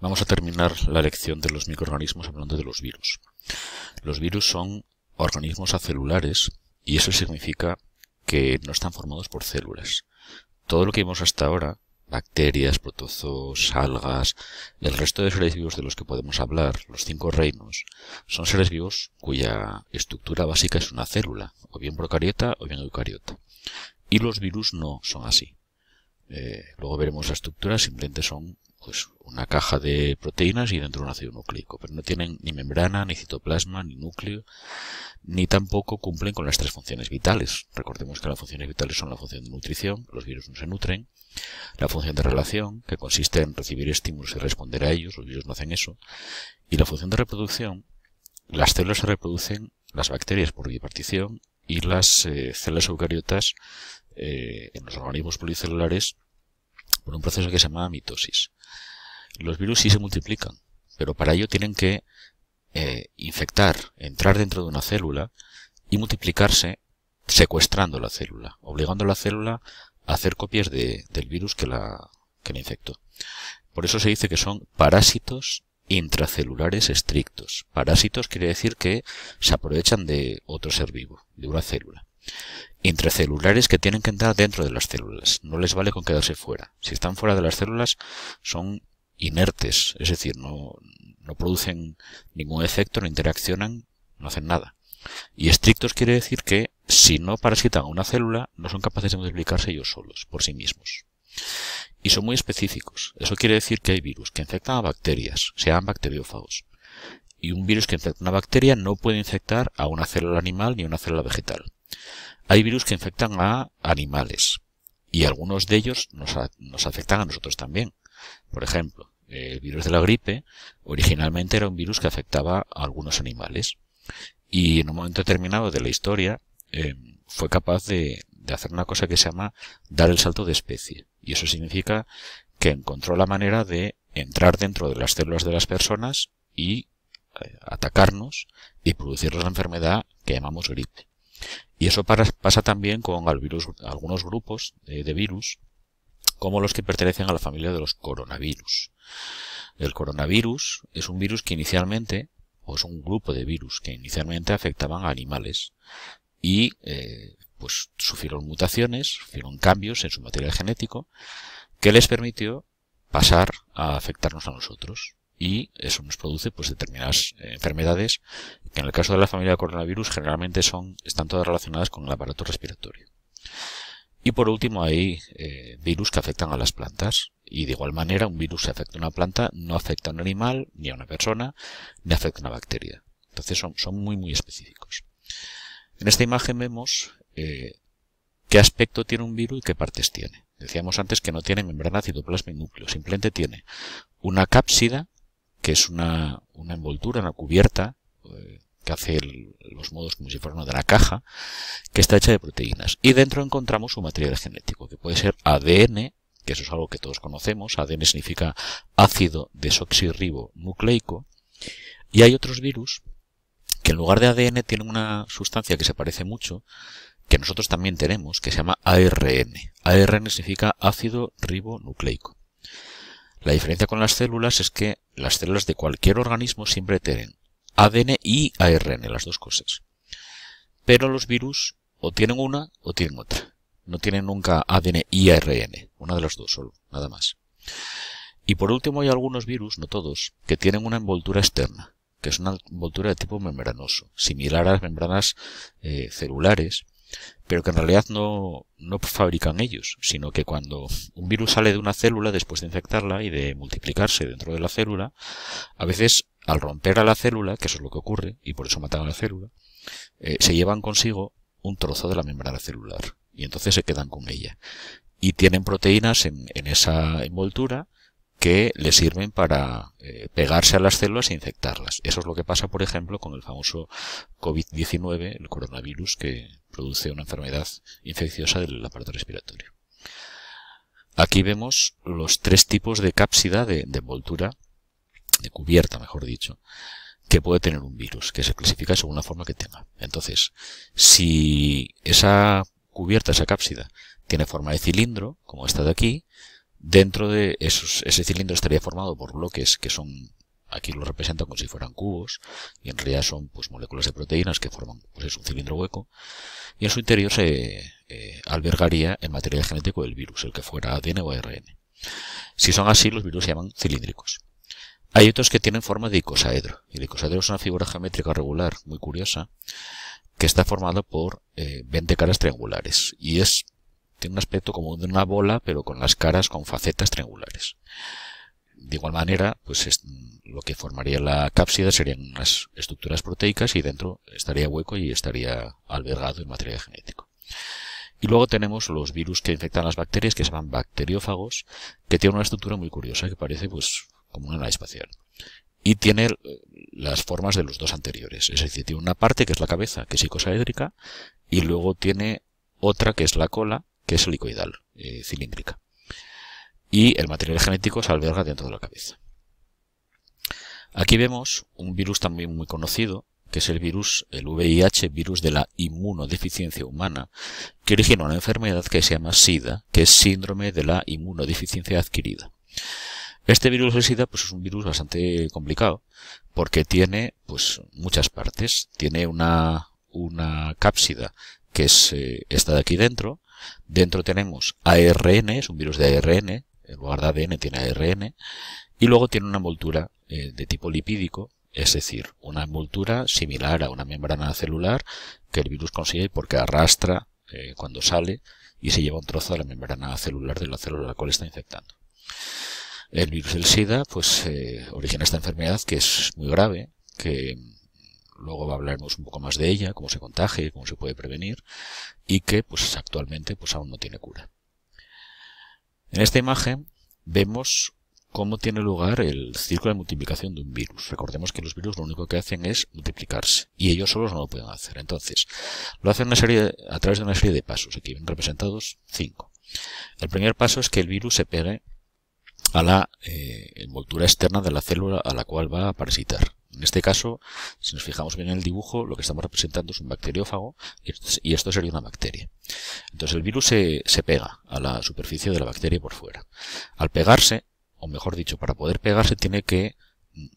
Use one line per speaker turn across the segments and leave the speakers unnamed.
Vamos a terminar la lección de los microorganismos hablando de los virus. Los virus son organismos acelulares y eso significa que no están formados por células. Todo lo que vimos hasta ahora, bacterias, protozoos, algas, el resto de seres vivos de los que podemos hablar, los cinco reinos, son seres vivos cuya estructura básica es una célula, o bien procariota o bien eucariota. Y los virus no son así. Eh, luego veremos la estructura, simplemente son pues, una caja de proteínas y dentro un ácido nucleico, pero no tienen ni membrana, ni citoplasma, ni núcleo, ni tampoco cumplen con las tres funciones vitales. Recordemos que las funciones vitales son la función de nutrición, los virus no se nutren, la función de relación, que consiste en recibir estímulos y responder a ellos, los virus no hacen eso, y la función de reproducción, las células se reproducen, las bacterias por bipartición y las eh, células eucariotas eh, en los organismos policelulares por un proceso que se llama mitosis. Los virus sí se multiplican, pero para ello tienen que eh, infectar, entrar dentro de una célula y multiplicarse secuestrando la célula, obligando a la célula a hacer copias del virus que la, que la infectó. Por eso se dice que son parásitos intracelulares estrictos. Parásitos quiere decir que se aprovechan de otro ser vivo, de una célula. Intracelulares que tienen que entrar dentro de las células. No les vale con quedarse fuera. Si están fuera de las células, son inertes, es decir, no, no producen ningún efecto, no interaccionan, no hacen nada. Y estrictos quiere decir que si no parasitan a una célula, no son capaces de multiplicarse ellos solos, por sí mismos. Y son muy específicos. Eso quiere decir que hay virus que infectan a bacterias, se llaman bacteriófagos. Y un virus que infecta una bacteria no puede infectar a una célula animal ni a una célula vegetal. Hay virus que infectan a animales. Y algunos de ellos nos afectan a nosotros también. Por ejemplo, el virus de la gripe originalmente era un virus que afectaba a algunos animales y en un momento determinado de la historia em, fue capaz de, hacer una cosa que se llama dar el salto de especie. Y eso significa que encontró la manera de entrar dentro de las células de las personas y eh, atacarnos y producirnos la enfermedad que llamamos gripe. Y eso pasa también con algunos grupos de virus como los que pertenecen a la familia de los coronavirus. El coronavirus es un virus que inicialmente, o es un grupo de virus que inicialmente afectaban a animales y eh, pues sufrieron mutaciones, sufrieron cambios en su material genético que les permitió pasar a afectarnos a nosotros y eso nos produce pues determinadas enfermedades que en el caso de la familia de coronavirus generalmente son están todas relacionadas con el aparato respiratorio. Y por último hay eh, virus que afectan a las plantas. Y de igual manera un virus que afecta a una planta no afecta a un animal, ni a una persona, ni afecta a una bacteria. Entonces son, son muy muy específicos. En esta imagen vemos eh, qué aspecto tiene un virus y qué partes tiene. Decíamos antes que no tiene membrana, citoplasma y núcleo, simplemente tiene una cápsida, que es una, una envoltura, una cubierta, hace los modos como si fuera de la caja, que está hecha de proteínas. Y dentro encontramos un material genético, que puede ser ADN, que eso es algo que todos conocemos. ADN significa ácido desoxirribonucleico. Y hay otros virus que en lugar de ADN tienen una sustancia que se parece mucho, que nosotros también tenemos, que se llama ARN. ARN significa ácido ribonucleico. La diferencia con las células es que las células de cualquier organismo siempre tienen ADN y ARN, las dos cosas. Pero los virus o tienen una o tienen otra. No tienen nunca ADN y ARN, una de las dos solo, nada más. Y por último hay algunos virus, no todos, que tienen una envoltura externa, que es una envoltura de tipo membranoso, similar a las membranas eh, celulares, pero que en realidad no, no fabrican ellos, sino que cuando un virus sale de una célula después de infectarla y de multiplicarse dentro de la célula, a veces al romper a la célula, que eso es lo que ocurre, y por eso matan a la célula, eh, se llevan consigo un trozo de la membrana celular y entonces se quedan con ella. Y tienen proteínas en esa envoltura que le sirven para eh, pegarse a las células e infectarlas. Eso es lo que pasa, por ejemplo, con el famoso COVID-19, el coronavirus, que produce una enfermedad infecciosa del aparato respiratorio. Aquí vemos los tres tipos de cápsida de envoltura, de cubierta, mejor dicho, que puede tener un virus, que se clasifica según la forma que tenga. Entonces, si esa cubierta, esa cápsida, tiene forma de cilindro, como esta de aquí, Dentro de esos, ese cilindro estaría formado por bloques que son, aquí lo representan como si fueran cubos, y en realidad son pues moléculas de proteínas que forman pues es un cilindro hueco, y en su interior se eh, albergaría el material genético del virus, el que fuera ADN o ARN. Si son así, los virus se llaman cilíndricos. Hay otros que tienen forma de icosaedro, y el icosaedro es una figura geométrica regular, muy curiosa, que está formada por eh, 20 caras triangulares, y es tiene un aspecto como de una bola, pero con las caras con facetas triangulares. De igual manera, pues lo que formaría la cápsida serían unas estructuras proteicas y dentro estaría hueco y estaría albergado el material genético. Y luego tenemos los virus que infectan las bacterias, que se llaman bacteriófagos, que tienen una estructura muy curiosa que parece pues como una nave espacial. Y tiene eh, las formas de los dos anteriores. Es decir, tiene una parte que es la cabeza, que es icosaédrica, y luego tiene otra que es la cola, que es helicoidal, eh, cilíndrica. Y el material genético se alberga dentro de la cabeza. Aquí vemos un virus también muy conocido, que es el virus, el VIH, virus de la inmunodeficiencia humana, que origina una enfermedad que se llama SIDA, que es síndrome de la inmunodeficiencia adquirida. Este virus de SIDA pues, es un virus bastante complicado, porque tiene pues, muchas partes. Tiene una, cápsida, que es eh, esta de aquí dentro, Dentro tenemos ARN, es un virus de ARN, en lugar de ADN tiene ARN, y luego tiene una envoltura eh, de tipo lipídico, es decir, una envoltura similar a una membrana celular que el virus consigue porque arrastra eh, cuando sale y se lleva un trozo de la membrana celular de la célula a la cual está infectando. El virus del SIDA pues eh, origina esta enfermedad que es muy grave, que luego hablaremos un poco más de ella, cómo se contagia, cómo se puede prevenir y que pues actualmente pues aún no tiene cura. En esta imagen vemos cómo tiene lugar el círculo de multiplicación de un virus. Recordemos que los virus lo único que hacen es multiplicarse y ellos solos no lo pueden hacer. Entonces, lo hacen a través de una serie de pasos. Aquí ven representados cinco. El primer paso es que el virus se pegue a la eh, envoltura externa de la célula a la cual va a parasitar. En este caso, si nos fijamos bien en el dibujo, lo que estamos representando es un bacteriófago y esto, sería una bacteria. Entonces el virus se, se pega a la superficie de la bacteria por fuera. Al pegarse, o mejor dicho, para poder pegarse tiene que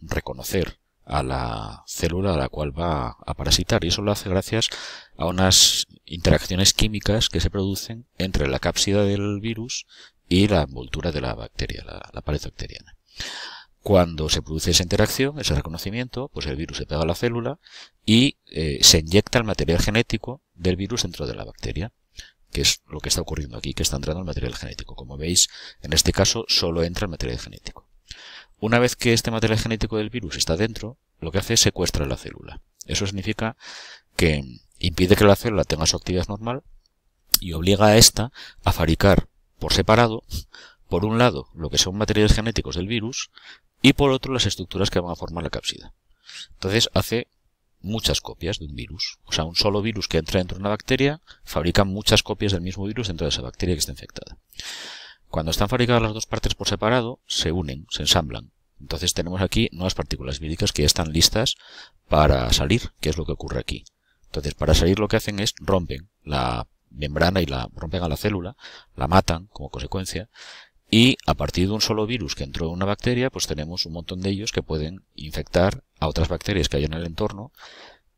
reconocer a la célula a la cual va a parasitar y eso lo hace gracias a unas interacciones químicas que se producen entre la cápsida del virus y la envoltura de la bacteria, la, pared bacteriana. Cuando se produce esa interacción, ese reconocimiento, pues el virus se pega a la célula y eh, se inyecta el material genético del virus dentro de la bacteria, que es lo que está ocurriendo aquí, que está entrando el material genético. Como veis, en este caso solo entra el material genético. Una vez que este material genético del virus está dentro, lo que hace es secuestrar la célula. Eso significa que impide que la célula tenga su actividad normal y obliga a esta a fabricar por separado, por un lado, lo que son materiales genéticos del virus y por otro las estructuras que van a formar la cápsida. Entonces hace muchas copias de un virus. O sea, un solo virus que entra dentro de una bacteria fabrica muchas copias del mismo virus dentro de esa bacteria que está infectada. Cuando están fabricadas las dos partes por separado, se unen, se ensamblan. Entonces tenemos aquí nuevas partículas víricas que ya están listas para salir, que es lo que ocurre aquí. Entonces, para salir lo que hacen es rompen la membrana y la rompen a la célula, la matan como consecuencia, y a partir de un solo virus que entró en una bacteria, pues tenemos un montón de ellos que pueden infectar a otras bacterias que hay en el entorno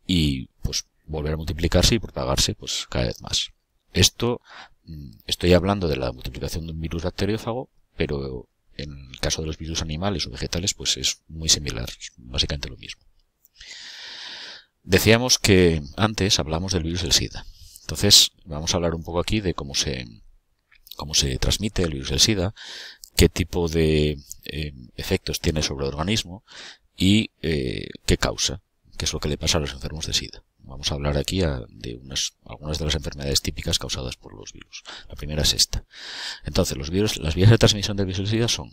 y pues volver a multiplicarse y propagarse pues cada vez más. Esto mm, estoy hablando de la multiplicación de un virus bacteriófago, pero en el caso de los virus animales o vegetales pues es muy similar, básicamente lo mismo. Decíamos que antes hablamos del virus del SIDA. Entonces, vamos a hablar un poco aquí de cómo se, cómo se transmite el virus del SIDA, qué tipo de eh, efectos tiene sobre el organismo y eh, qué causa, qué es lo que le pasa a los enfermos de SIDA. Vamos a hablar aquí de unas, algunas de las enfermedades típicas causadas por los virus. La primera es esta. Entonces, los virus, las vías de transmisión del virus del SIDA son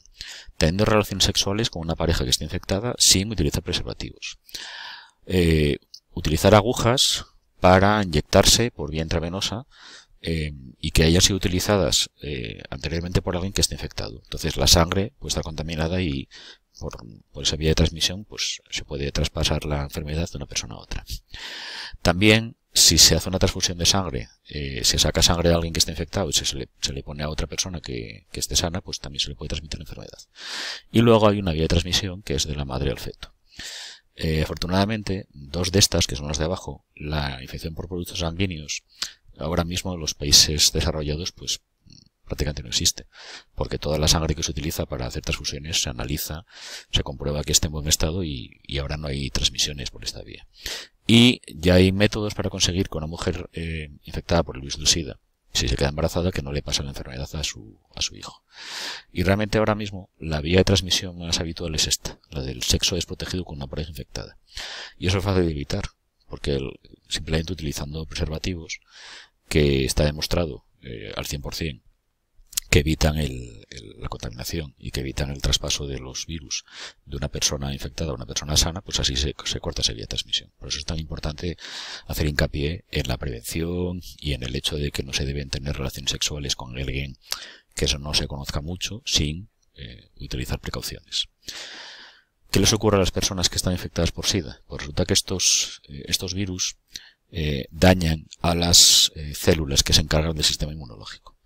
teniendo relaciones sexuales con una pareja que esté infectada sin utilizar preservativos. Eh, utilizar agujas para inyectarse por vía intravenosa eh, y que hayan sido utilizadas eh, anteriormente por alguien que esté infectado. Entonces la sangre pues, está contaminada y por, esa vía de transmisión pues, se puede traspasar la enfermedad de una persona a otra. También si se hace una transfusión de sangre, eh, se saca sangre de alguien que esté infectado y se, le, pone a otra persona que, que, esté sana, pues también se le puede transmitir la enfermedad. Y luego hay una vía de transmisión que es de la madre al feto. Eh, afortunadamente, dos de estas, que son las de abajo, la infección por productos sanguíneos, ahora mismo en los países desarrollados, pues prácticamente no existe, porque toda la sangre que se utiliza para hacer transfusiones se analiza, se comprueba que esté en buen estado y, ahora no hay transmisiones por esta vía. Y ya hay métodos para conseguir con una mujer eh, infectada por el virus del si se queda embarazada, que no le pasa la enfermedad a su, a su hijo. Y realmente ahora mismo la vía de transmisión más habitual es esta, la del sexo desprotegido con una pareja infectada. Y eso es fácil de evitar, porque simplemente utilizando preservativos, que está demostrado eh, al 100% que evitan el, la contaminación y que evitan el traspaso de los virus de una persona infectada a una persona sana, pues así se, corta esa vía de transmisión. Por eso es tan importante hacer hincapié en la prevención y en el hecho de que no se deben tener relaciones sexuales con alguien que eso no se conozca mucho sin eh, utilizar precauciones. ¿Qué les ocurre a las personas que están infectadas por SIDA? Pues resulta que estos, eh, estos virus eh, dañan a las células que se encargan del sistema inmunológico.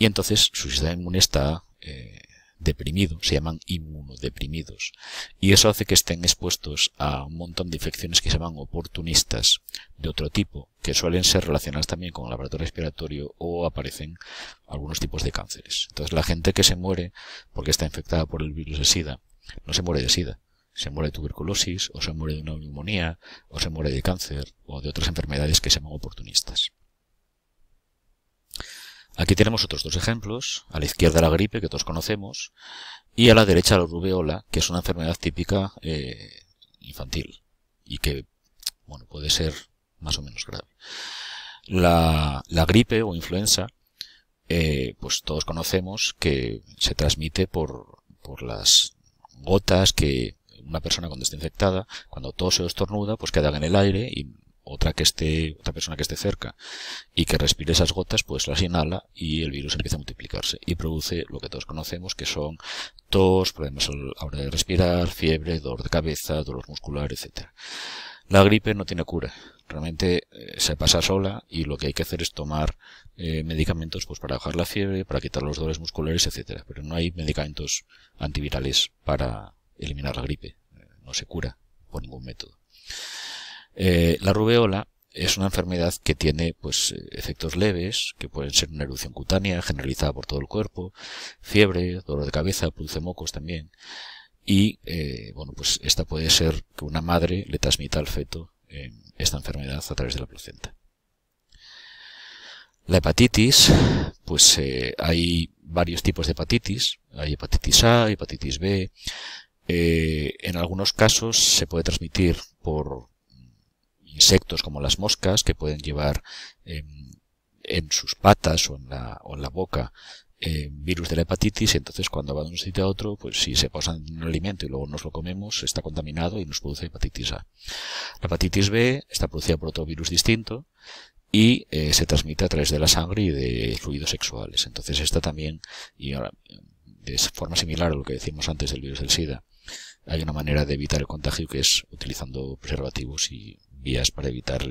Y entonces su sistema inmune está eh, deprimido, se llaman inmunodeprimidos. Y eso hace que estén expuestos a un montón de infecciones que se llaman oportunistas de otro tipo, que suelen ser relacionadas también con el laboratorio respiratorio o aparecen algunos tipos de cánceres. Entonces la gente que se muere porque está infectada por el virus de SIDA, no se muere de SIDA, se muere de tuberculosis o se muere de una neumonía o se muere de cáncer o de otras enfermedades que se llaman oportunistas. Aquí tenemos otros dos ejemplos, a la izquierda la gripe, que todos conocemos, y a la derecha la rubeola, que es una enfermedad típica eh, infantil y que bueno, puede ser más o menos grave. La, gripe o influenza, eh, pues todos conocemos que se transmite por, por las gotas que una persona cuando está infectada, cuando tose o estornuda, pues quedan en el aire y otra que esté, otra persona que esté cerca y que respire esas gotas, pues las inhala y el virus empieza a multiplicarse y produce lo que todos conocemos, que son tos, problemas a la hora de respirar, fiebre, dolor de cabeza, dolor muscular, etc. La gripe no tiene cura. Realmente eh, se pasa sola y lo que hay que hacer es tomar eh, medicamentos pues, para bajar la fiebre, para quitar los dolores musculares, etc. Pero no hay medicamentos antivirales para eliminar la gripe. Eh, no se cura por ningún método. Eh, la rubeola es una enfermedad que tiene pues efectos leves, que pueden ser una erupción cutánea generalizada por todo el cuerpo, fiebre, dolor de cabeza, produce mocos también. Y eh, bueno, pues esta puede ser que una madre le transmita al feto esta enfermedad a través de la placenta. La hepatitis, pues eh, hay varios tipos de hepatitis. Hay hepatitis A, hepatitis B. en algunos casos se puede transmitir por insectos como las moscas que pueden llevar em, en sus patas o en la, o en la boca em, virus de la hepatitis y entonces cuando va de un sitio a otro, pues si se posa en un alimento y luego nos lo comemos, está contaminado y nos produce hepatitis A. La hepatitis B está producida por otro virus distinto y eh, se transmite a través de la sangre y de fluidos sexuales. Entonces esta también, y ahora, de forma similar a lo que decimos antes del virus del SIDA, hay una manera de evitar el contagio que es utilizando preservativos y vías para evitar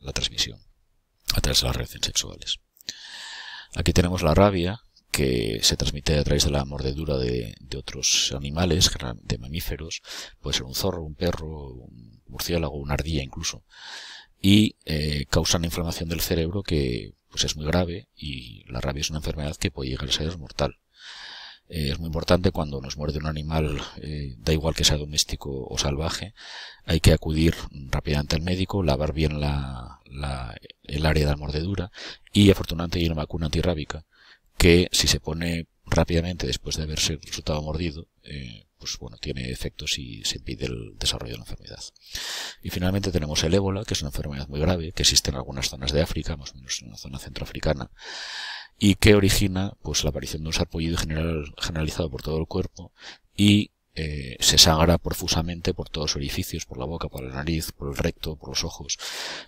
la transmisión a través de las relaciones sexuales. Aquí tenemos la rabia, que se transmite a través de la mordedura de, otros animales, de mamíferos, puede ser un zorro, un perro, un murciélago, una ardilla incluso, y eh, causa una inflamación del cerebro que pues, es muy grave y la rabia es una enfermedad que puede llegar a ser mortal. Eh, es muy importante cuando nos muerde un animal, eh, da igual que sea doméstico o salvaje, hay que acudir rápidamente al médico, lavar bien la, el área de la mordedura y afortunadamente hay una vacuna antirrábica que si se pone rápidamente después de haberse resultado mordido, eh, pues bueno, tiene efectos y se impide el desarrollo de la enfermedad. Y finalmente tenemos el ébola, que es una enfermedad muy grave, que existe en algunas zonas de África, más o menos en la zona centroafricana, y que origina pues la aparición de un sarpullido general, generalizado por todo el cuerpo y eh, se sagra profusamente por todos los orificios, por la boca, por la nariz, por el recto, por los ojos.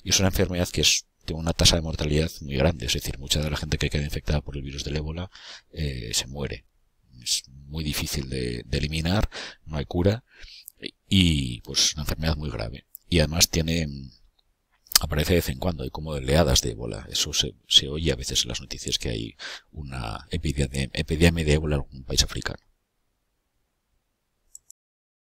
Y es una enfermedad que es, tiene una tasa de mortalidad muy grande, es decir, mucha de la gente que queda infectada por el virus del ébola eh, se muere. Es muy difícil de, de eliminar, no hay cura y pues una enfermedad muy grave. Y además tiene aparece de vez en cuando, hay como oleadas de ébola. Eso se, se oye a veces en las noticias que hay una epidemia, epidemia de ébola en algún país africano.